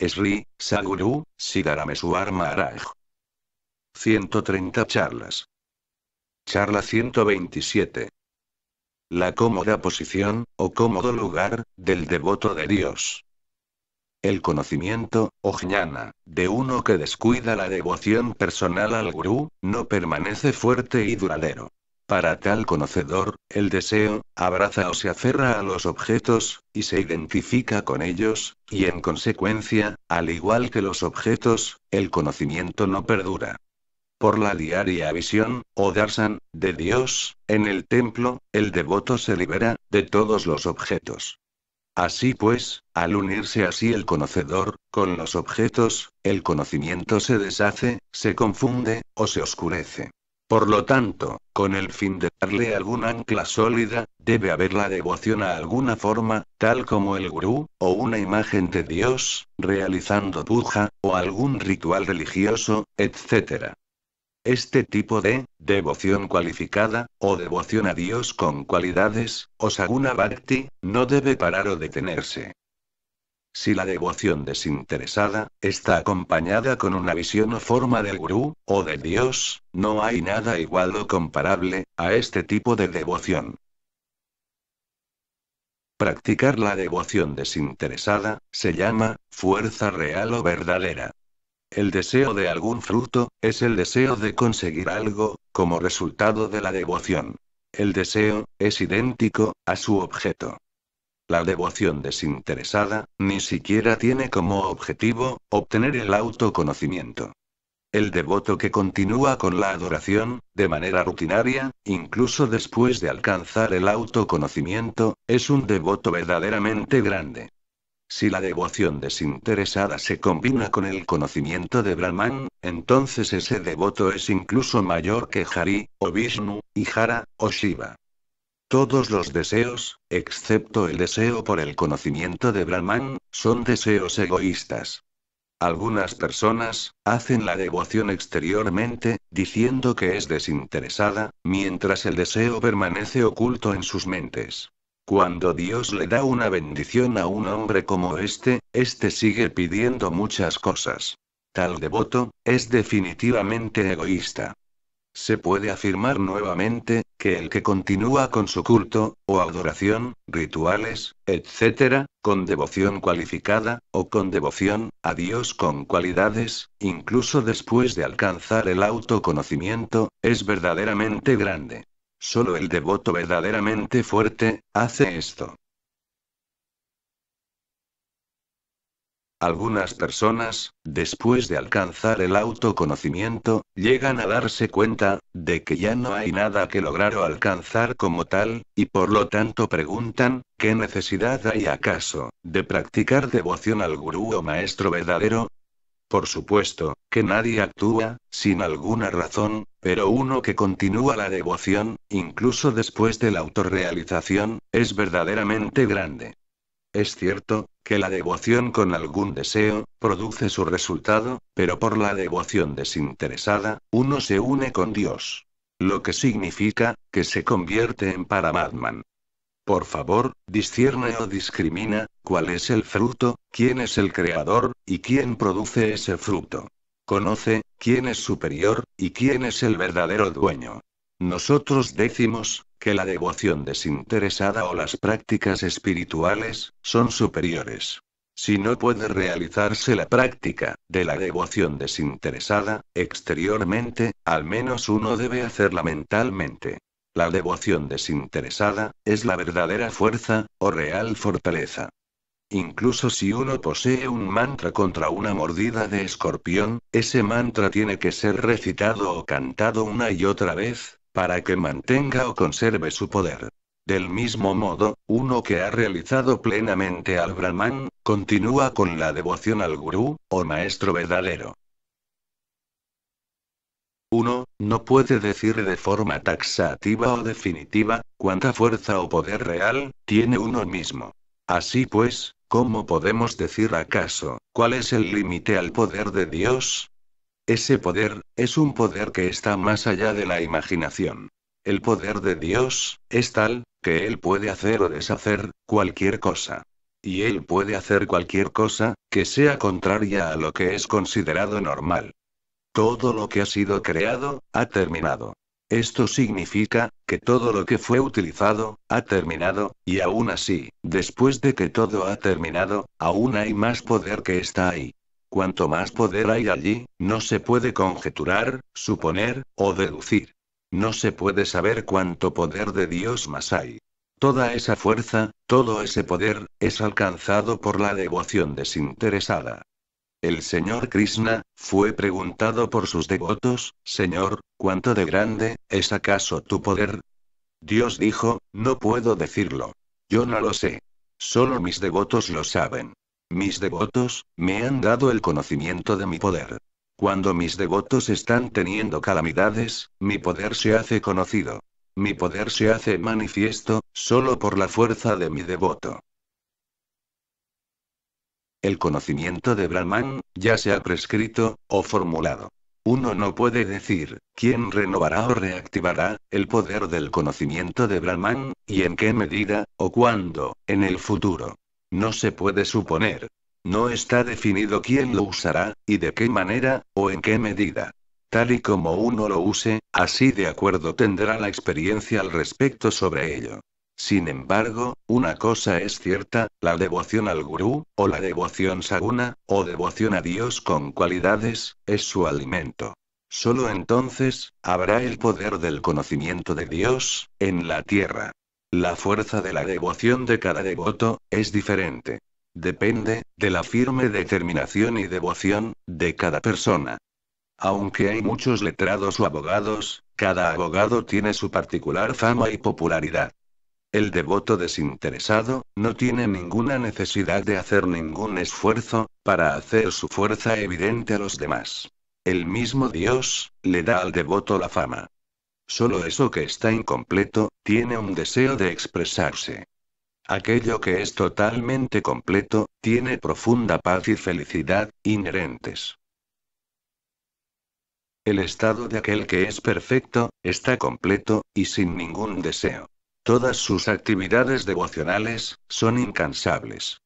Sri, Saguru, arma Maharaj. 130 charlas. Charla 127. La cómoda posición, o cómodo lugar, del devoto de Dios. El conocimiento, o jnana, de uno que descuida la devoción personal al gurú, no permanece fuerte y duradero. Para tal conocedor, el deseo, abraza o se aferra a los objetos, y se identifica con ellos, y en consecuencia, al igual que los objetos, el conocimiento no perdura. Por la diaria visión, o darsan, de Dios, en el templo, el devoto se libera, de todos los objetos. Así pues, al unirse así el conocedor, con los objetos, el conocimiento se deshace, se confunde, o se oscurece. Por lo tanto, con el fin de darle algún ancla sólida, debe haber la devoción a alguna forma, tal como el gurú, o una imagen de Dios, realizando puja, o algún ritual religioso, etc. Este tipo de devoción cualificada, o devoción a Dios con cualidades, o saguna bhakti, no debe parar o detenerse. Si la devoción desinteresada está acompañada con una visión o forma del gurú, o de Dios, no hay nada igual o comparable a este tipo de devoción. Practicar la devoción desinteresada se llama fuerza real o verdadera. El deseo de algún fruto es el deseo de conseguir algo, como resultado de la devoción. El deseo es idéntico a su objeto. La devoción desinteresada, ni siquiera tiene como objetivo, obtener el autoconocimiento. El devoto que continúa con la adoración, de manera rutinaria, incluso después de alcanzar el autoconocimiento, es un devoto verdaderamente grande. Si la devoción desinteresada se combina con el conocimiento de Brahman, entonces ese devoto es incluso mayor que Hari, o Vishnu, y Hara, o Shiva. Todos los deseos, excepto el deseo por el conocimiento de Brahman, son deseos egoístas. Algunas personas hacen la devoción exteriormente, diciendo que es desinteresada, mientras el deseo permanece oculto en sus mentes. Cuando Dios le da una bendición a un hombre como este, este sigue pidiendo muchas cosas. Tal devoto es definitivamente egoísta se puede afirmar nuevamente, que el que continúa con su culto, o adoración, rituales, etc., con devoción cualificada, o con devoción, a Dios con cualidades, incluso después de alcanzar el autoconocimiento, es verdaderamente grande. Solo el devoto verdaderamente fuerte, hace esto. Algunas personas, después de alcanzar el autoconocimiento, llegan a darse cuenta, de que ya no hay nada que lograr o alcanzar como tal, y por lo tanto preguntan, ¿qué necesidad hay acaso, de practicar devoción al gurú o maestro verdadero? Por supuesto, que nadie actúa, sin alguna razón, pero uno que continúa la devoción, incluso después de la autorrealización, es verdaderamente grande. Es cierto, que la devoción con algún deseo, produce su resultado, pero por la devoción desinteresada, uno se une con Dios. Lo que significa, que se convierte en Paramatman. Por favor, discierne o discrimina, cuál es el fruto, quién es el creador, y quién produce ese fruto. Conoce, quién es superior, y quién es el verdadero dueño. Nosotros decimos, que la devoción desinteresada o las prácticas espirituales, son superiores. Si no puede realizarse la práctica de la devoción desinteresada, exteriormente, al menos uno debe hacerla mentalmente. La devoción desinteresada es la verdadera fuerza, o real fortaleza. Incluso si uno posee un mantra contra una mordida de escorpión, ese mantra tiene que ser recitado o cantado una y otra vez, para que mantenga o conserve su poder. Del mismo modo, uno que ha realizado plenamente al Brahman, continúa con la devoción al Gurú, o Maestro verdadero. Uno, No puede decir de forma taxativa o definitiva, cuánta fuerza o poder real, tiene uno mismo. Así pues, ¿cómo podemos decir acaso, cuál es el límite al poder de Dios? Ese poder, es un poder que está más allá de la imaginación. El poder de Dios, es tal, que Él puede hacer o deshacer, cualquier cosa. Y Él puede hacer cualquier cosa, que sea contraria a lo que es considerado normal. Todo lo que ha sido creado, ha terminado. Esto significa, que todo lo que fue utilizado, ha terminado, y aún así, después de que todo ha terminado, aún hay más poder que está ahí. Cuanto más poder hay allí, no se puede conjeturar, suponer, o deducir. No se puede saber cuánto poder de Dios más hay. Toda esa fuerza, todo ese poder, es alcanzado por la devoción desinteresada. El señor Krishna, fue preguntado por sus devotos, Señor, ¿cuánto de grande, es acaso tu poder? Dios dijo, no puedo decirlo. Yo no lo sé. Solo mis devotos lo saben. Mis devotos, me han dado el conocimiento de mi poder. Cuando mis devotos están teniendo calamidades, mi poder se hace conocido. Mi poder se hace manifiesto, solo por la fuerza de mi devoto. El conocimiento de Brahman, ya se ha prescrito, o formulado. Uno no puede decir, ¿quién renovará o reactivará el poder del conocimiento de Brahman, y en qué medida, o cuándo, en el futuro? No se puede suponer. No está definido quién lo usará, y de qué manera, o en qué medida. Tal y como uno lo use, así de acuerdo tendrá la experiencia al respecto sobre ello. Sin embargo, una cosa es cierta, la devoción al gurú, o la devoción saguna, o devoción a Dios con cualidades, es su alimento. Solo entonces, habrá el poder del conocimiento de Dios, en la tierra. La fuerza de la devoción de cada devoto, es diferente. Depende, de la firme determinación y devoción, de cada persona. Aunque hay muchos letrados o abogados, cada abogado tiene su particular fama y popularidad. El devoto desinteresado, no tiene ninguna necesidad de hacer ningún esfuerzo, para hacer su fuerza evidente a los demás. El mismo Dios, le da al devoto la fama. Solo eso que está incompleto, tiene un deseo de expresarse. Aquello que es totalmente completo, tiene profunda paz y felicidad, inherentes. El estado de aquel que es perfecto, está completo, y sin ningún deseo. Todas sus actividades devocionales, son incansables.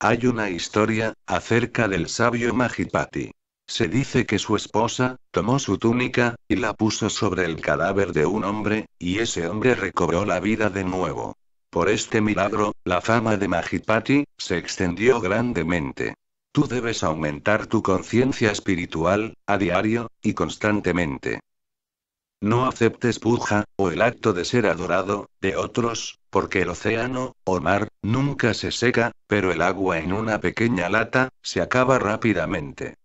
Hay una historia, acerca del sabio Majipati. Se dice que su esposa, tomó su túnica, y la puso sobre el cadáver de un hombre, y ese hombre recobró la vida de nuevo. Por este milagro, la fama de Majipati se extendió grandemente. Tú debes aumentar tu conciencia espiritual, a diario, y constantemente. No aceptes puja, o el acto de ser adorado, de otros, porque el océano, o mar, nunca se seca, pero el agua en una pequeña lata, se acaba rápidamente.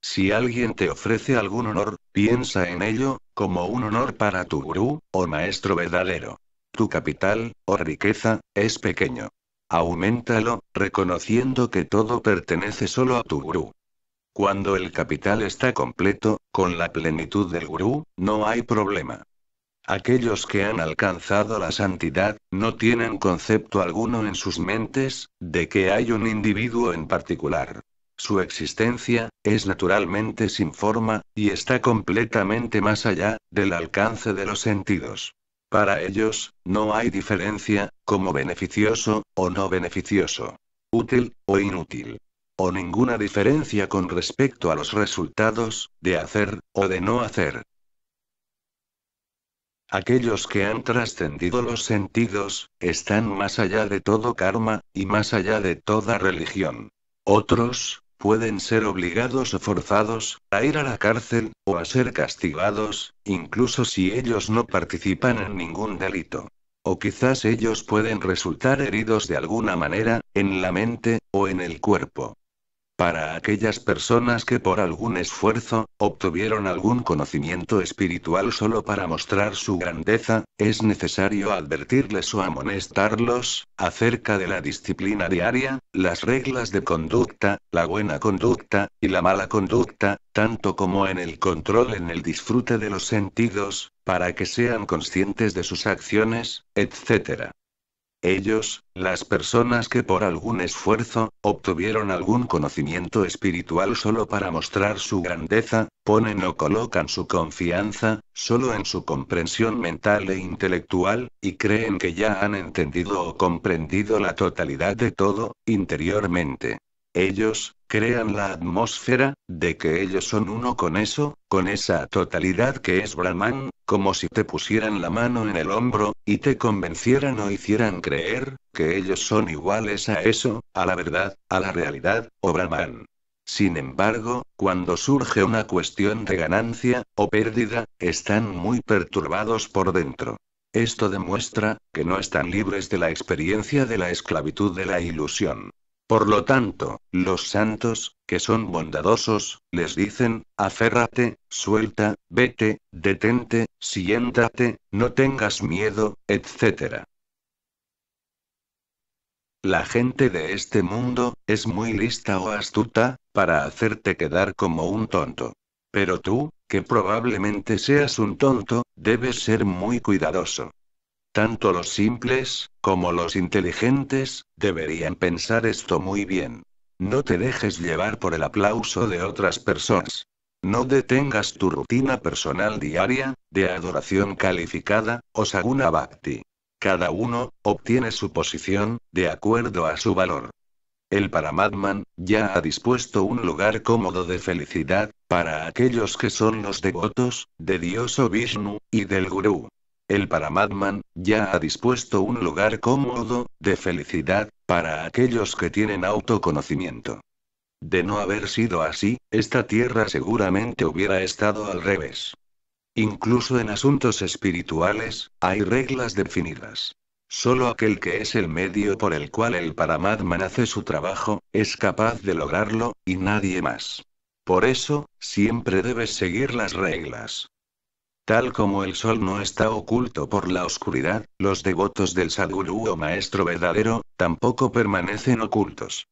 Si alguien te ofrece algún honor, piensa en ello, como un honor para tu gurú, o maestro verdadero. Tu capital, o riqueza, es pequeño. Aumentalo, reconociendo que todo pertenece solo a tu gurú. Cuando el capital está completo, con la plenitud del gurú, no hay problema. Aquellos que han alcanzado la santidad, no tienen concepto alguno en sus mentes, de que hay un individuo en particular. Su existencia, es naturalmente sin forma, y está completamente más allá, del alcance de los sentidos. Para ellos, no hay diferencia, como beneficioso, o no beneficioso. Útil, o inútil. O ninguna diferencia con respecto a los resultados, de hacer, o de no hacer. Aquellos que han trascendido los sentidos, están más allá de todo karma, y más allá de toda religión. Otros, pueden ser obligados o forzados a ir a la cárcel, o a ser castigados, incluso si ellos no participan en ningún delito. O quizás ellos pueden resultar heridos de alguna manera, en la mente, o en el cuerpo. Para aquellas personas que por algún esfuerzo, obtuvieron algún conocimiento espiritual solo para mostrar su grandeza, es necesario advertirles o amonestarlos, acerca de la disciplina diaria, las reglas de conducta, la buena conducta, y la mala conducta, tanto como en el control en el disfrute de los sentidos, para que sean conscientes de sus acciones, etc. Ellos, las personas que por algún esfuerzo, obtuvieron algún conocimiento espiritual solo para mostrar su grandeza, ponen o colocan su confianza, solo en su comprensión mental e intelectual, y creen que ya han entendido o comprendido la totalidad de todo, interiormente. Ellos, crean la atmósfera, de que ellos son uno con eso, con esa totalidad que es Brahman, como si te pusieran la mano en el hombro, y te convencieran o hicieran creer, que ellos son iguales a eso, a la verdad, a la realidad, o Brahman. Sin embargo, cuando surge una cuestión de ganancia, o pérdida, están muy perturbados por dentro. Esto demuestra, que no están libres de la experiencia de la esclavitud de la ilusión. Por lo tanto, los santos, que son bondadosos, les dicen, aférrate, suelta, vete, detente, siéntate, no tengas miedo, etc. La gente de este mundo, es muy lista o astuta, para hacerte quedar como un tonto. Pero tú, que probablemente seas un tonto, debes ser muy cuidadoso. Tanto los simples, como los inteligentes, deberían pensar esto muy bien. No te dejes llevar por el aplauso de otras personas. No detengas tu rutina personal diaria, de adoración calificada, o saguna bhakti. Cada uno, obtiene su posición, de acuerdo a su valor. El Paramatman, ya ha dispuesto un lugar cómodo de felicidad, para aquellos que son los devotos, de Dios o Vishnu, y del Gurú. El Paramadman, ya ha dispuesto un lugar cómodo, de felicidad, para aquellos que tienen autoconocimiento. De no haber sido así, esta tierra seguramente hubiera estado al revés. Incluso en asuntos espirituales, hay reglas definidas. Solo aquel que es el medio por el cual el Paramadman hace su trabajo, es capaz de lograrlo, y nadie más. Por eso, siempre debes seguir las reglas. Tal como el sol no está oculto por la oscuridad, los devotos del Sadguru o Maestro verdadero, tampoco permanecen ocultos.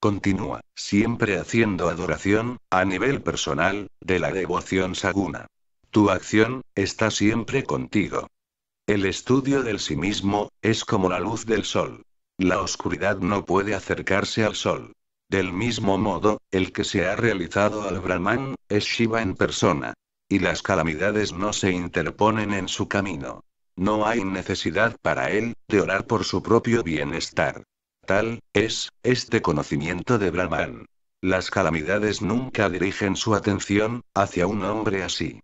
Continúa, siempre haciendo adoración, a nivel personal, de la devoción saguna. Tu acción, está siempre contigo. El estudio del sí mismo, es como la luz del sol. La oscuridad no puede acercarse al sol. Del mismo modo, el que se ha realizado al Brahman, es Shiva en persona. Y las calamidades no se interponen en su camino. No hay necesidad para él, de orar por su propio bienestar. Tal, es, este conocimiento de Brahman. Las calamidades nunca dirigen su atención, hacia un hombre así.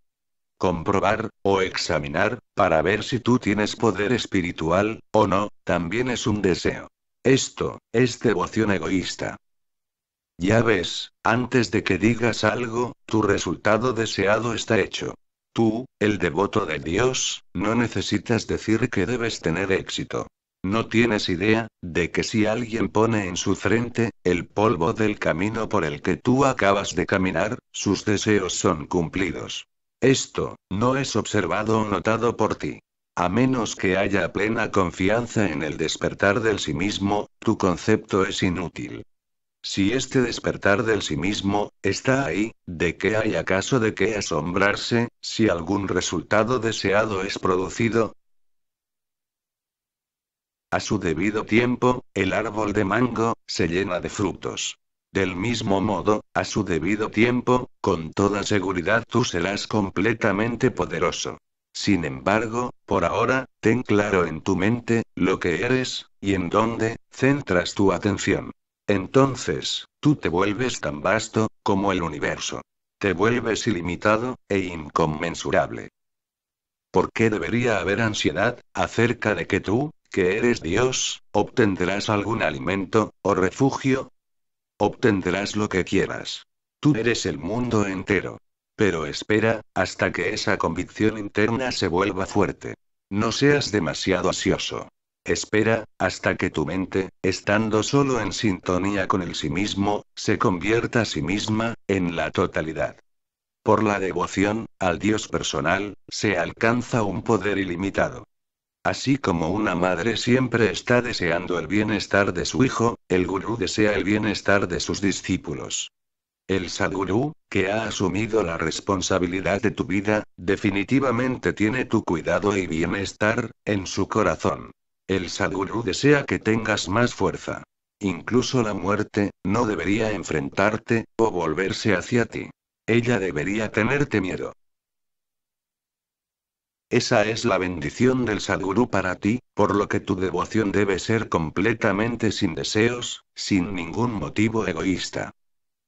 Comprobar, o examinar, para ver si tú tienes poder espiritual, o no, también es un deseo. Esto, es devoción egoísta. Ya ves, antes de que digas algo, tu resultado deseado está hecho. Tú, el devoto de Dios, no necesitas decir que debes tener éxito. No tienes idea, de que si alguien pone en su frente, el polvo del camino por el que tú acabas de caminar, sus deseos son cumplidos. Esto, no es observado o notado por ti. A menos que haya plena confianza en el despertar del sí mismo, tu concepto es inútil. Si este despertar del sí mismo, está ahí, ¿de qué hay acaso de qué asombrarse, si algún resultado deseado es producido? A su debido tiempo, el árbol de mango, se llena de frutos. Del mismo modo, a su debido tiempo, con toda seguridad tú serás completamente poderoso. Sin embargo, por ahora, ten claro en tu mente, lo que eres, y en dónde, centras tu atención. Entonces, tú te vuelves tan vasto, como el universo. Te vuelves ilimitado, e inconmensurable. ¿Por qué debería haber ansiedad, acerca de que tú, que eres Dios, obtendrás algún alimento, o refugio? Obtendrás lo que quieras. Tú eres el mundo entero. Pero espera, hasta que esa convicción interna se vuelva fuerte. No seas demasiado ansioso. Espera, hasta que tu mente, estando solo en sintonía con el sí mismo, se convierta a sí misma, en la totalidad. Por la devoción, al Dios personal, se alcanza un poder ilimitado. Así como una madre siempre está deseando el bienestar de su hijo, el gurú desea el bienestar de sus discípulos. El sadguru que ha asumido la responsabilidad de tu vida, definitivamente tiene tu cuidado y bienestar, en su corazón. El Sadguru desea que tengas más fuerza. Incluso la muerte, no debería enfrentarte, o volverse hacia ti. Ella debería tenerte miedo. Esa es la bendición del Sadguru para ti, por lo que tu devoción debe ser completamente sin deseos, sin ningún motivo egoísta.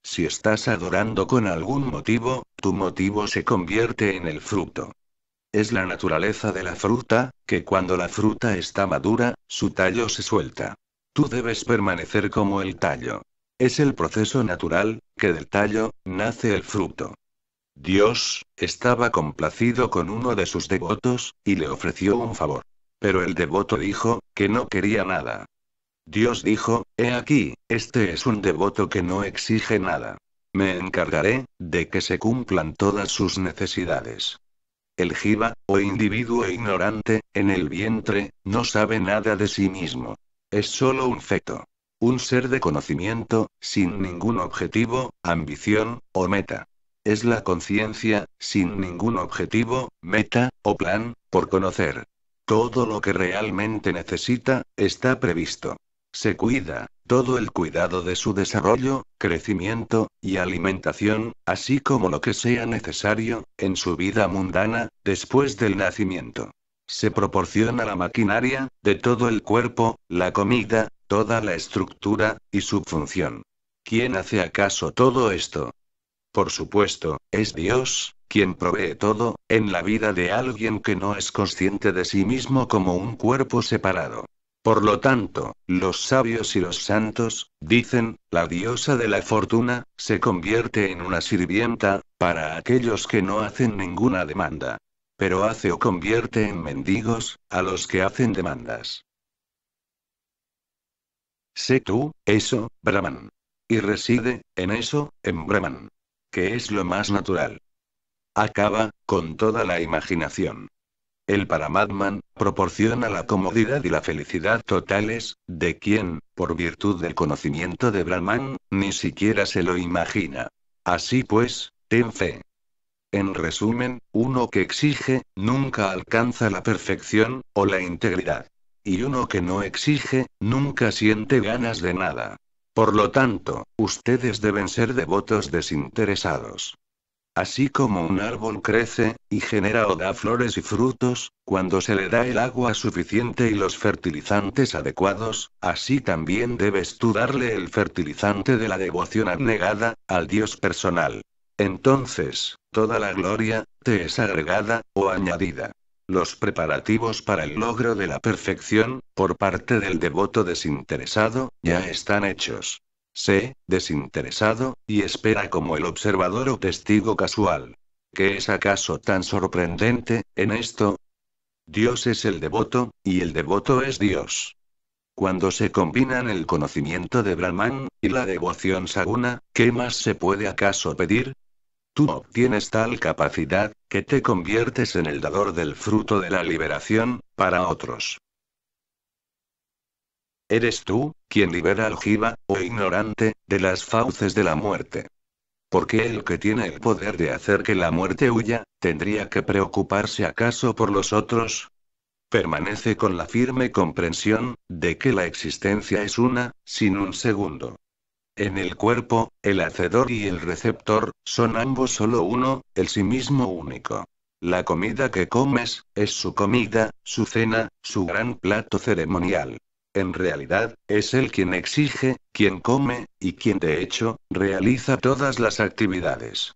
Si estás adorando con algún motivo, tu motivo se convierte en el fruto. Es la naturaleza de la fruta, que cuando la fruta está madura, su tallo se suelta. Tú debes permanecer como el tallo. Es el proceso natural, que del tallo, nace el fruto. Dios, estaba complacido con uno de sus devotos, y le ofreció un favor. Pero el devoto dijo, que no quería nada. Dios dijo, He aquí, este es un devoto que no exige nada. Me encargaré, de que se cumplan todas sus necesidades. El jiba, o individuo ignorante, en el vientre, no sabe nada de sí mismo. Es solo un feto. Un ser de conocimiento, sin ningún objetivo, ambición, o meta. Es la conciencia, sin ningún objetivo, meta, o plan, por conocer. Todo lo que realmente necesita, está previsto. Se cuida, todo el cuidado de su desarrollo, crecimiento, y alimentación, así como lo que sea necesario, en su vida mundana, después del nacimiento. Se proporciona la maquinaria, de todo el cuerpo, la comida, toda la estructura, y su función. ¿Quién hace acaso todo esto? Por supuesto, es Dios, quien provee todo, en la vida de alguien que no es consciente de sí mismo como un cuerpo separado. Por lo tanto, los sabios y los santos, dicen, la diosa de la fortuna, se convierte en una sirvienta, para aquellos que no hacen ninguna demanda. Pero hace o convierte en mendigos, a los que hacen demandas. Sé tú, eso, Brahman. Y reside, en eso, en Brahman. Que es lo más natural. Acaba, con toda la imaginación. El Paramatman, proporciona la comodidad y la felicidad totales, de quien, por virtud del conocimiento de Brahman, ni siquiera se lo imagina. Así pues, ten fe. En resumen, uno que exige, nunca alcanza la perfección, o la integridad. Y uno que no exige, nunca siente ganas de nada. Por lo tanto, ustedes deben ser devotos desinteresados. Así como un árbol crece, y genera o da flores y frutos, cuando se le da el agua suficiente y los fertilizantes adecuados, así también debes tú darle el fertilizante de la devoción abnegada, al Dios personal. Entonces, toda la gloria, te es agregada, o añadida. Los preparativos para el logro de la perfección, por parte del devoto desinteresado, ya están hechos sé, desinteresado, y espera como el observador o testigo casual. ¿Qué es acaso tan sorprendente, en esto? Dios es el devoto, y el devoto es Dios. Cuando se combinan el conocimiento de Brahman, y la devoción saguna, ¿qué más se puede acaso pedir? Tú obtienes tal capacidad, que te conviertes en el dador del fruto de la liberación, para otros. Eres tú, quien libera al Jiva, o ignorante, de las fauces de la muerte. Porque el que tiene el poder de hacer que la muerte huya, tendría que preocuparse acaso por los otros? Permanece con la firme comprensión, de que la existencia es una, sin un segundo. En el cuerpo, el hacedor y el receptor, son ambos solo uno, el sí mismo único. La comida que comes, es su comida, su cena, su gran plato ceremonial. En realidad, es él quien exige, quien come, y quien de hecho, realiza todas las actividades.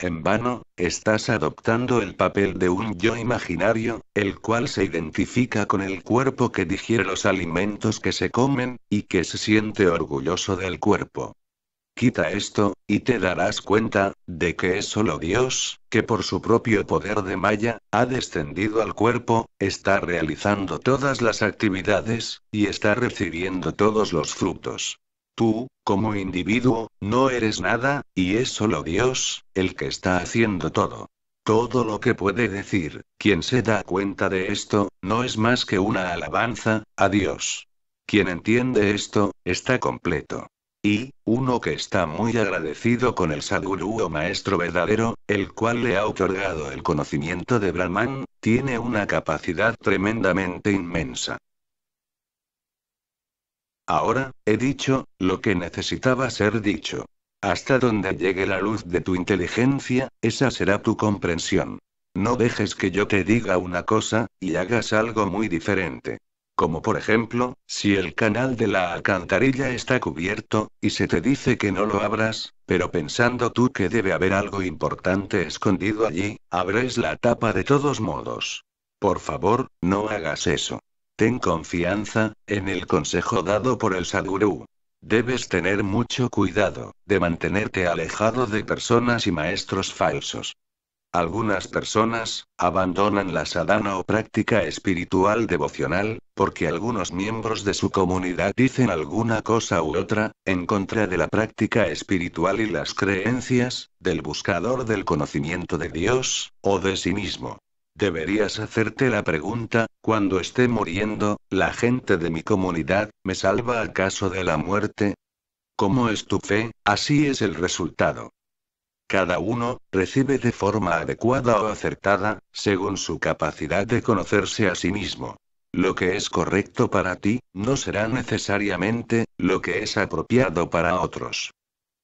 En vano, estás adoptando el papel de un yo imaginario, el cual se identifica con el cuerpo que digiere los alimentos que se comen, y que se siente orgulloso del cuerpo. Quita esto, y te darás cuenta, de que es solo Dios, que por su propio poder de Maya, ha descendido al cuerpo, está realizando todas las actividades, y está recibiendo todos los frutos. Tú, como individuo, no eres nada, y es solo Dios, el que está haciendo todo. Todo lo que puede decir, quien se da cuenta de esto, no es más que una alabanza, a Dios. Quien entiende esto, está completo. Y, uno que está muy agradecido con el Sadguru o maestro verdadero, el cual le ha otorgado el conocimiento de Brahman, tiene una capacidad tremendamente inmensa. Ahora, he dicho, lo que necesitaba ser dicho. Hasta donde llegue la luz de tu inteligencia, esa será tu comprensión. No dejes que yo te diga una cosa, y hagas algo muy diferente. Como por ejemplo, si el canal de la alcantarilla está cubierto, y se te dice que no lo abras, pero pensando tú que debe haber algo importante escondido allí, abres la tapa de todos modos. Por favor, no hagas eso. Ten confianza, en el consejo dado por el Sadhguru. Debes tener mucho cuidado, de mantenerte alejado de personas y maestros falsos. Algunas personas abandonan la sadhana o práctica espiritual devocional, porque algunos miembros de su comunidad dicen alguna cosa u otra, en contra de la práctica espiritual y las creencias, del buscador del conocimiento de Dios, o de sí mismo. Deberías hacerte la pregunta, cuando esté muriendo, ¿la gente de mi comunidad me salva acaso de la muerte? Como es tu fe? Así es el resultado. Cada uno, recibe de forma adecuada o acertada, según su capacidad de conocerse a sí mismo. Lo que es correcto para ti, no será necesariamente, lo que es apropiado para otros.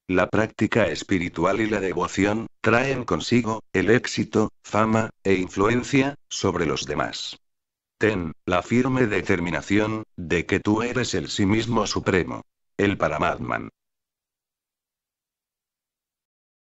La práctica espiritual y la devoción, traen consigo, el éxito, fama, e influencia, sobre los demás. Ten, la firme determinación, de que tú eres el sí mismo supremo. El Paramatman.